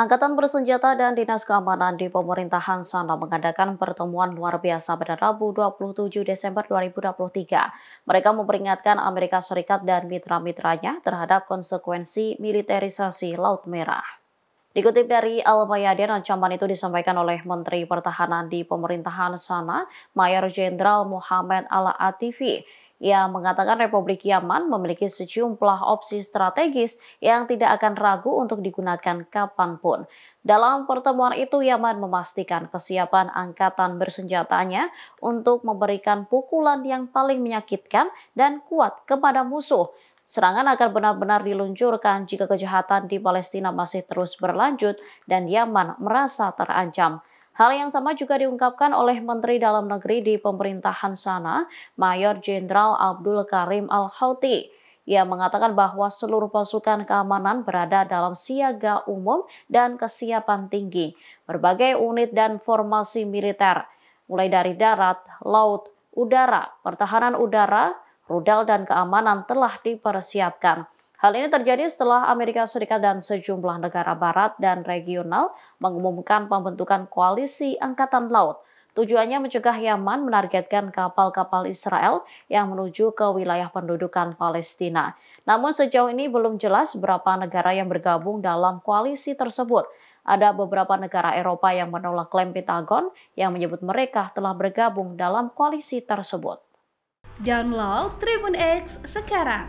Angkatan Bersenjata dan Dinas Keamanan di Pemerintahan sana mengadakan pertemuan luar biasa pada Rabu 27 Desember 2023. Mereka memperingatkan Amerika Serikat dan mitra-mitranya terhadap konsekuensi militerisasi Laut Merah. Dikutip dari Al Mayadin, ancaman itu disampaikan oleh Menteri Pertahanan di pemerintahan sana, Mayor Jenderal Muhammad Al Atifi, yang mengatakan Republik Yaman memiliki sejumlah opsi strategis yang tidak akan ragu untuk digunakan kapanpun. Dalam pertemuan itu, Yaman memastikan kesiapan angkatan bersenjatanya untuk memberikan pukulan yang paling menyakitkan dan kuat kepada musuh. Serangan akan benar-benar diluncurkan jika kejahatan di Palestina masih terus berlanjut dan Yaman merasa terancam. Hal yang sama juga diungkapkan oleh Menteri Dalam Negeri di pemerintahan sana, Mayor Jenderal Abdul Karim Al-Houthi. Ia mengatakan bahwa seluruh pasukan keamanan berada dalam siaga umum dan kesiapan tinggi, berbagai unit dan formasi militer, mulai dari darat, laut, udara, pertahanan udara, rudal, dan keamanan telah dipersiapkan. Hal ini terjadi setelah Amerika Serikat dan sejumlah negara barat dan regional mengumumkan pembentukan koalisi angkatan laut. Tujuannya mencegah Yaman menargetkan kapal-kapal Israel yang menuju ke wilayah pendudukan Palestina. Namun sejauh ini belum jelas berapa negara yang bergabung dalam koalisi tersebut. Ada beberapa negara Eropa yang menolak klaim Pentagon yang menyebut mereka telah bergabung dalam koalisi tersebut. Download Tribun X sekarang